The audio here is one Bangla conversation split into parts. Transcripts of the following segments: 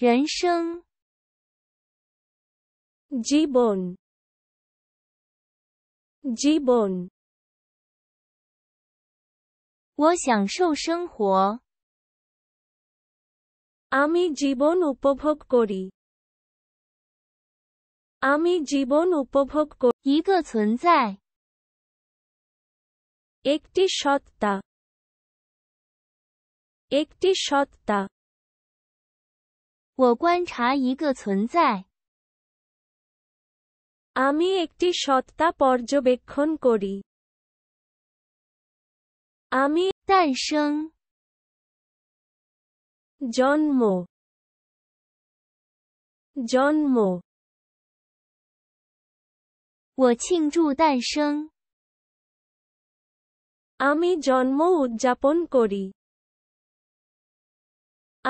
人生 জীবন জীবন 我享受生活。আমি জীবন উপভোগ করি আমি জীবন উপভোগ করি 一个存在 একটি সত্তা একটি সত্তা 我观察一个存在。আমি একটি সত্তা পর্যবেক্ষণ করি আমি 诞生 জন্ম জন্ম আমি জন্ম উদযাপন করি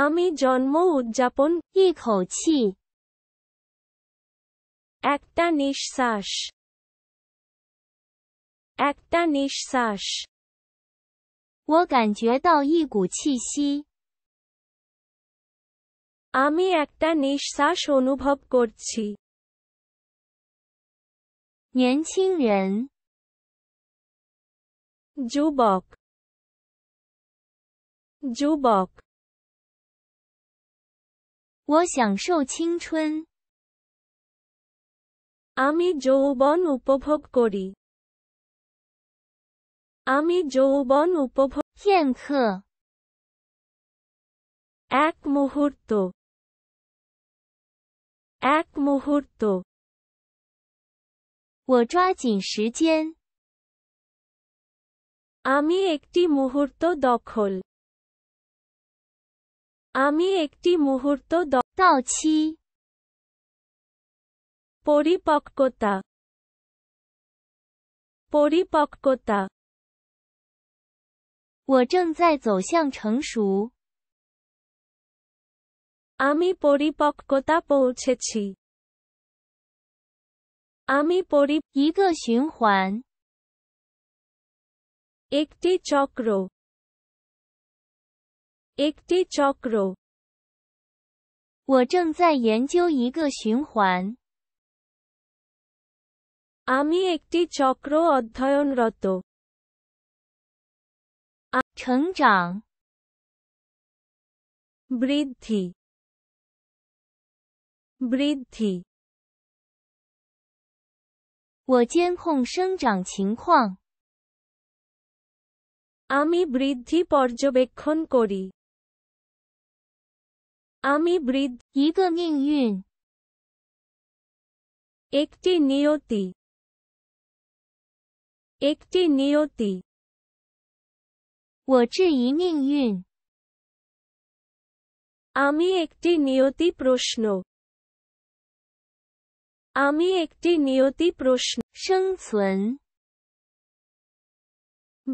আমি জন্ম উদযাপন কি খৌছি একটা নিঃশ্বাস একটা নিঃশ্বাস ও আমি একটা নিঃশ্বাস অনুভব করছি যুবক যুবক 我享受青春。আমি যৌবন উপভোগ করি আমি যৌবন উপভোগ 片刻 এক মুহূর্ত এক মুহূর্ত 我抓紧时间 আমি একটি মুহূর্ত দখল আমি একটি মুহূর্ত দাওছি পরিপক্কতা পরিপক্কতা আমি পরিপক্কতা পৌঁছেছি আমি পরি একটি চক্র একটি চক্র আমি একটি চক্র অধ্যয়নরত 成长 বৃদ্ধি বৃদ্ধি আমি বৃদ্ধি পর্যবেক্ষণ করি আমি বৃদ্ধ একটি নিয়তি একটি নিয়তি আমি একটি নিয়তি প্রশ্ন আমি একটি নিয়তি প্রশ্ন সংসন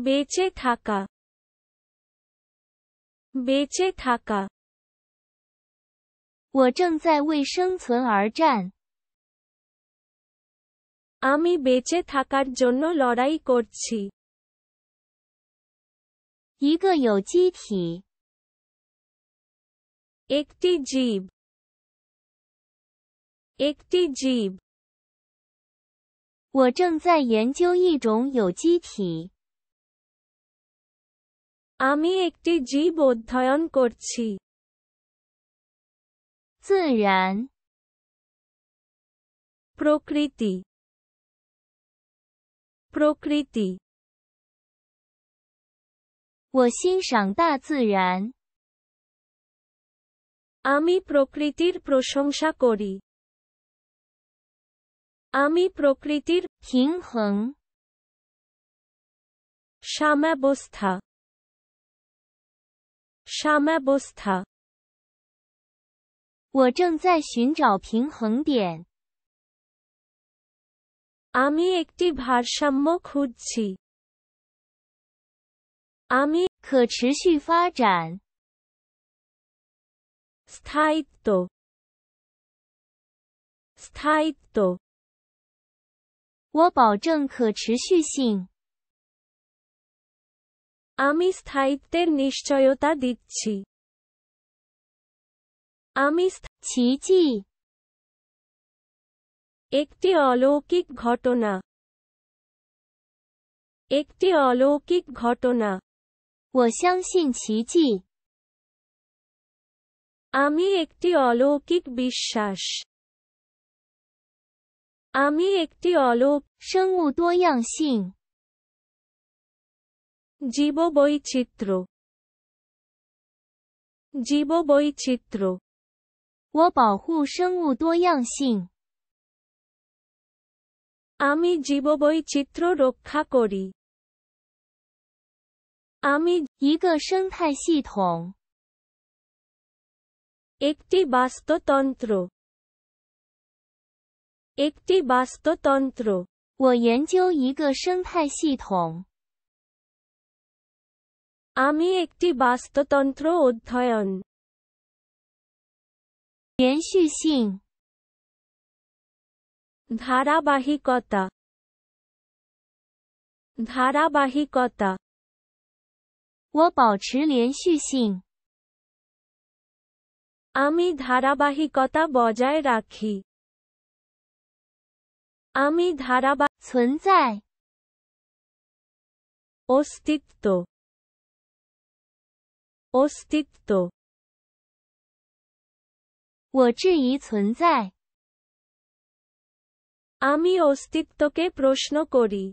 বেঁচে থাকা বেঁচে থাকা 我正在为生存而战。আমি বেচে থাকার জন্য লড়াই করছি。一个有机体。একটি জীব。একটি জীব。我正在研究一种有机体。আমি একটি জীব অধ্যয়ন করছি。自然 প্রকৃতি প্রকৃতি 我欣赏大自然 আমি প্রকৃতির প্রশংসা করি আমি প্রকৃতির 平衡 সাম্যাবস্থা সাম্যাবস্থা 我正在寻找平衡点。阿米可持续发展。我保证可持续性。阿米斯泰德尼什乔尤塔迪奇。আমি ছিচি একটি অলৌকিক ঘটনা একটি অলৌকিক ঘটনা আমি একটি অলৌকিক বিশ্বাস আমি একটি অলোক জীব জীববৈচিত্র্য 我保护生物多样性。আমি জীববৈচিত্র্য রক্ষা করি। আমি 一个生态系统 একটি বাস্তুতন্ত্র একটি বাস্তুতন্ত্র আমি একটি বাস্তুতন্ত্র অধ্যয়ন 延续性 ধারাবাহিকতা ধারাবাহিকতা 我保持连续性 আমি ধারাবাহিকতা বজায় রাখি আমি ধারাবা 存在 অস্তিত্ব অস্তিত্ব 我质疑存在。আমি অস্তিত্বকে প্রশ্ন করি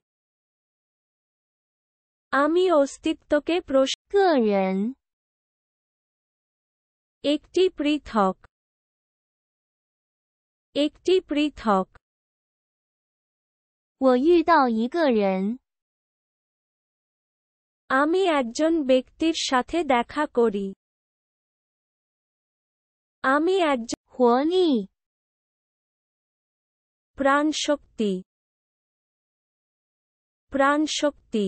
আমি অস্তিত্বকে প্রশ্ন করি একটি পৃথক একটি পৃথক আমি একজন ব্যক্তির সাথে দেখা করি আমি একজন হুয়ানি প্রাণশক্তি প্রাণশক্তি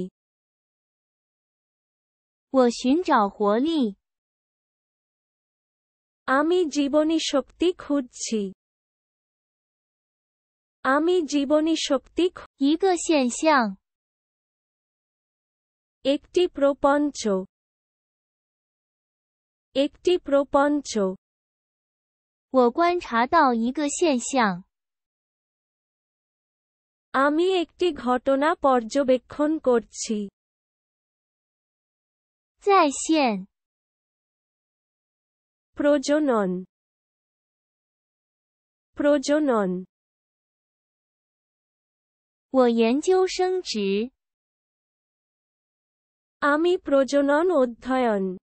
আমি জীবনী শক্তি খুঁজছি আমি জীবনী শক্তি একটি প্রপঞ্চ একটি প্রপঞ্চ 我观察到一个现象。আমি একটি ঘটনা পর্যবেক্ষণ করছি。在线。প্রজনন。প্রজনন。我研究生职。আমি প্রজনন উদ্ধারন。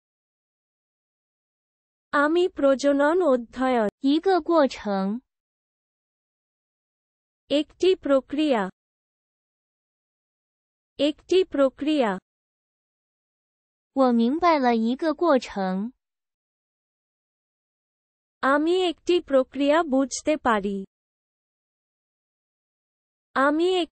আমি প্রজনন অধ্যয়ন 一个过程 একটি প্রক্রিয়া একটি প্রক্রিয়া 我明白了一个过程 আমি একটি প্রক্রিয়া বুঝতে পারি আমি এক